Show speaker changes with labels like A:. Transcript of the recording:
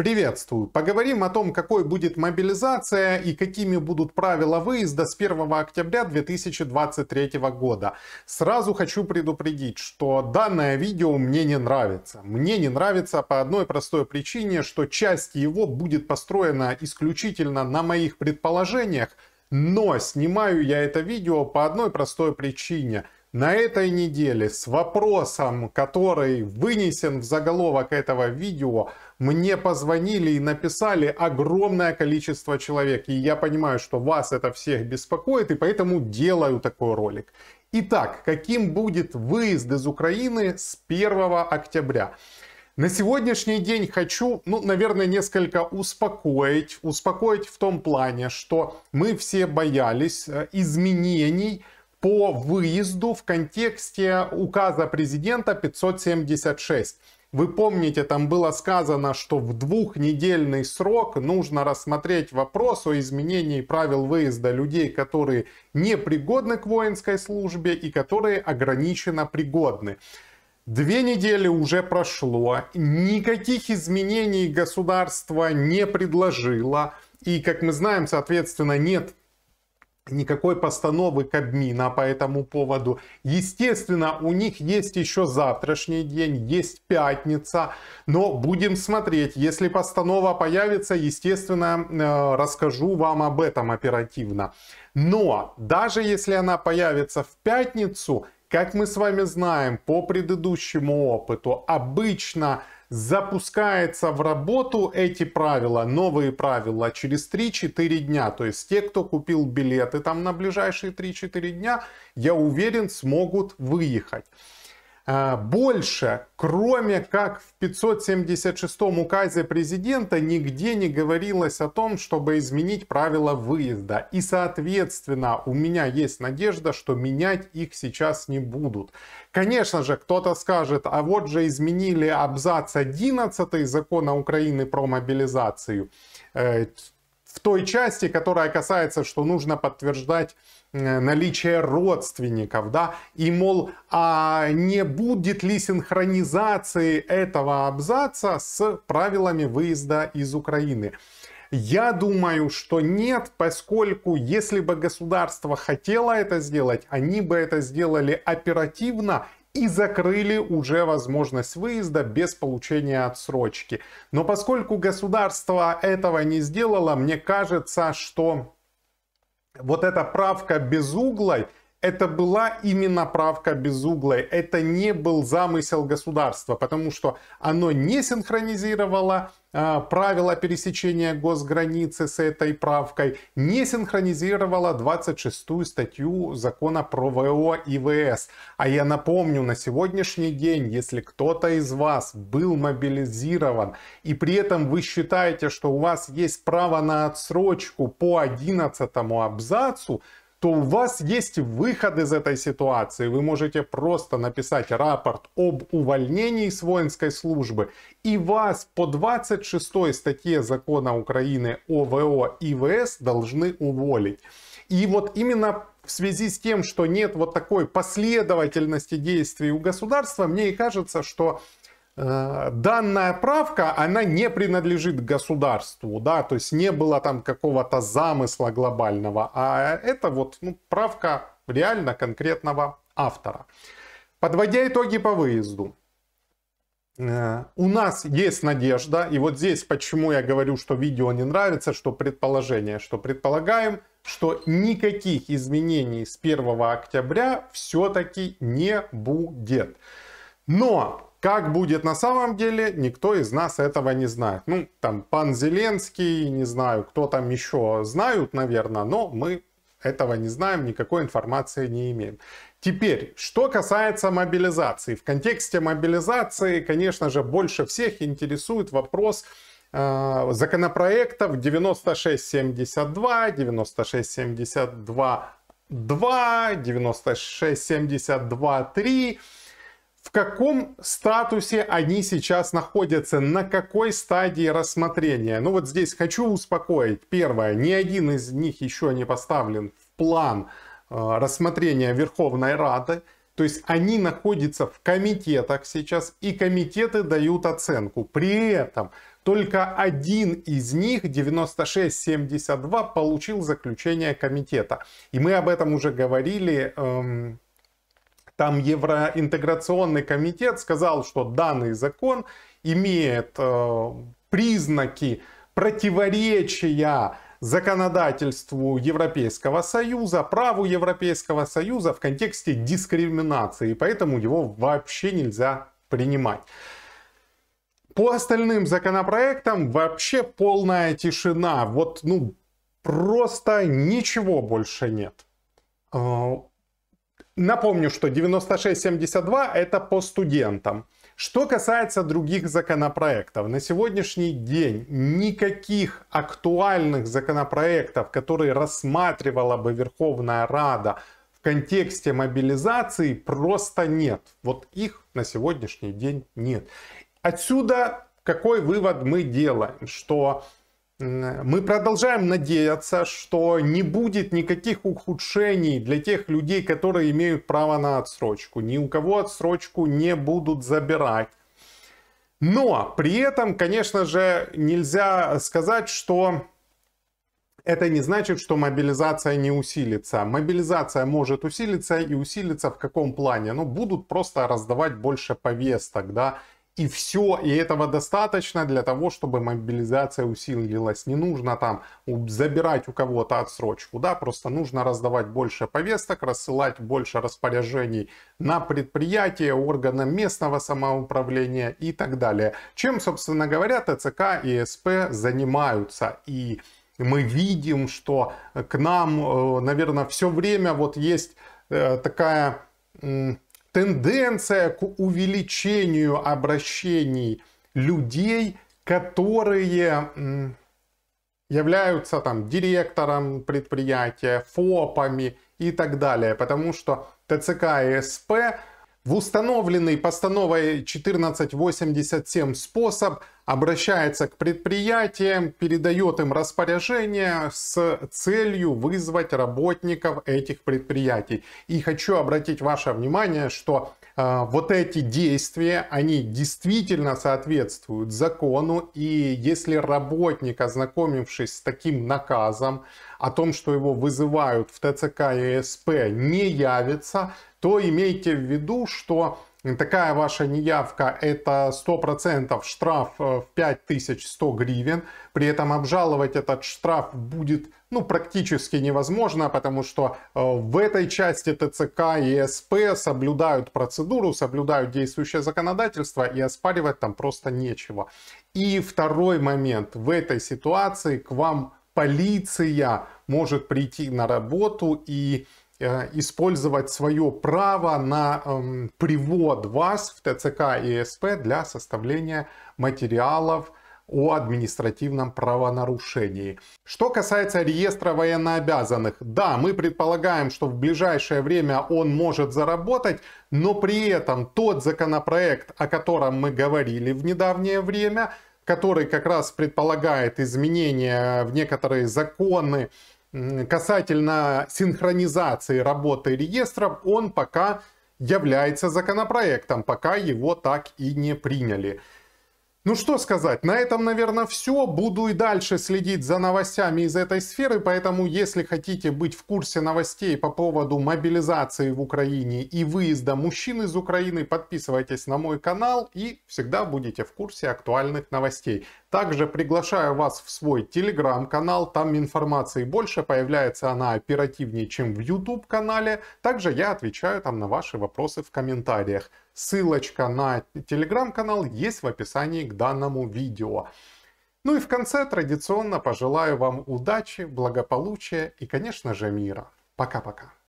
A: Приветствую. Поговорим о том, какой будет мобилизация и какими будут правила выезда с 1 октября 2023 года. Сразу хочу предупредить, что данное видео мне не нравится. Мне не нравится по одной простой причине, что часть его будет построена исключительно на моих предположениях, но снимаю я это видео по одной простой причине – на этой неделе с вопросом, который вынесен в заголовок этого видео, мне позвонили и написали огромное количество человек. И я понимаю, что вас это всех беспокоит, и поэтому делаю такой ролик. Итак, каким будет выезд из Украины с 1 октября? На сегодняшний день хочу, ну, наверное, несколько успокоить. Успокоить в том плане, что мы все боялись э, изменений по выезду в контексте указа президента 576. Вы помните, там было сказано, что в двухнедельный срок нужно рассмотреть вопрос о изменении правил выезда людей, которые не пригодны к воинской службе и которые ограниченно пригодны. Две недели уже прошло, никаких изменений государство не предложило. И, как мы знаем, соответственно, нет никакой постановы Кабмина по этому поводу. Естественно, у них есть еще завтрашний день, есть пятница, но будем смотреть. Если постанова появится, естественно, э, расскажу вам об этом оперативно. Но даже если она появится в пятницу, как мы с вами знаем по предыдущему опыту, обычно запускается в работу эти правила, новые правила через 3-4 дня. То есть те, кто купил билеты там на ближайшие 3-4 дня, я уверен, смогут выехать. Э, больше, кроме как в 576 указе президента нигде не говорилось о том, чтобы изменить правила выезда. И, соответственно, у меня есть надежда, что менять их сейчас не будут. Конечно же, кто-то скажет, а вот же изменили абзац 11 закона Украины про мобилизацию э, в той части, которая касается, что нужно подтверждать э, наличие родственников, да, и, мол, а не будет ли синхронизации этого абзаца с правилами выезда из Украины? Я думаю, что нет, поскольку если бы государство хотело это сделать, они бы это сделали оперативно и закрыли уже возможность выезда без получения отсрочки. Но поскольку государство этого не сделало, мне кажется, что вот эта правка безуглой это была именно правка безуглой, это не был замысел государства, потому что оно не синхронизировало а, правила пересечения госграницы с этой правкой, не синхронизировало 26 статью закона про ВО и ВС. А я напомню, на сегодняшний день, если кто-то из вас был мобилизирован, и при этом вы считаете, что у вас есть право на отсрочку по 11 абзацу, то у вас есть выход из этой ситуации. Вы можете просто написать рапорт об увольнении с воинской службы, и вас по 26 статье закона Украины ОВО ВО и ВС должны уволить. И вот именно в связи с тем, что нет вот такой последовательности действий у государства, мне и кажется, что Э, данная правка, она не принадлежит государству, да, то есть не было там какого-то замысла глобального, а это вот ну, правка реально конкретного автора. Подводя итоги по выезду, э, у нас есть надежда, и вот здесь почему я говорю, что видео не нравится, что предположение, что предполагаем, что никаких изменений с 1 октября все-таки не будет. Но как будет на самом деле, никто из нас этого не знает. Ну, там, пан Зеленский, не знаю, кто там еще знают, наверное, но мы этого не знаем, никакой информации не имеем. Теперь, что касается мобилизации. В контексте мобилизации, конечно же, больше всех интересует вопрос э, законопроектов 9672, 9672 2, 9672 3 в каком статусе они сейчас находятся, на какой стадии рассмотрения. Ну вот здесь хочу успокоить. Первое, ни один из них еще не поставлен в план э, рассмотрения Верховной Рады. То есть они находятся в комитетах сейчас, и комитеты дают оценку. При этом только один из них, 9672, получил заключение комитета. И мы об этом уже говорили эм, там Евроинтеграционный комитет сказал, что данный закон имеет э, признаки противоречия законодательству Европейского Союза, праву Европейского Союза в контексте дискриминации, и поэтому его вообще нельзя принимать. По остальным законопроектам вообще полная тишина, вот ну просто ничего больше нет. Э, Напомню, что 9672 это по студентам. Что касается других законопроектов, на сегодняшний день никаких актуальных законопроектов, которые рассматривала бы Верховная Рада в контексте мобилизации, просто нет. Вот их на сегодняшний день нет. Отсюда какой вывод мы делаем? Что мы продолжаем надеяться, что не будет никаких ухудшений для тех людей, которые имеют право на отсрочку. Ни у кого отсрочку не будут забирать. Но при этом, конечно же, нельзя сказать, что это не значит, что мобилизация не усилится. Мобилизация может усилиться и усилиться в каком плане? Ну, будут просто раздавать больше повесток, да, и все, и этого достаточно для того, чтобы мобилизация усилилась. Не нужно там забирать у кого-то отсрочку, да, просто нужно раздавать больше повесток, рассылать больше распоряжений на предприятия, органы местного самоуправления и так далее. Чем, собственно говоря, ТЦК и СП занимаются и мы видим, что к нам, э, наверное, все время вот есть э, такая тенденция к увеличению обращений людей, которые являются там директором предприятия, ФОПами и так далее, потому что ТЦК и СП в установленный постановой 1487 способ обращается к предприятиям, передает им распоряжение с целью вызвать работников этих предприятий. И хочу обратить ваше внимание, что э, вот эти действия, они действительно соответствуют закону, и если работник, ознакомившись с таким наказом о том, что его вызывают в ТЦК и СП, не явится, то имейте в виду, что Такая ваша неявка это 100% штраф э, в 5100 гривен. При этом обжаловать этот штраф будет ну, практически невозможно, потому что э, в этой части ТЦК и СП соблюдают процедуру, соблюдают действующее законодательство и оспаривать там просто нечего. И второй момент. В этой ситуации к вам полиция может прийти на работу и Э, использовать свое право на эм, привод вас в ТЦК и СП для составления материалов о административном правонарушении. Что касается реестра военнообязанных, да, мы предполагаем, что в ближайшее время он может заработать, но при этом тот законопроект, о котором мы говорили в недавнее время, который как раз предполагает изменения в некоторые законы касательно синхронизации работы реестров, он пока является законопроектом, пока его так и не приняли. Ну что сказать, на этом, наверное, все. Буду и дальше следить за новостями из этой сферы, поэтому если хотите быть в курсе новостей по поводу мобилизации в Украине и выезда мужчин из Украины, подписывайтесь на мой канал и всегда будете в курсе актуальных новостей. Также приглашаю вас в свой телеграм-канал, там информации больше, появляется она оперативнее, чем в YouTube-канале. Также я отвечаю там на ваши вопросы в комментариях. Ссылочка на телеграм-канал есть в описании к данному видео. Ну и в конце традиционно пожелаю вам удачи, благополучия и, конечно же, мира. Пока-пока.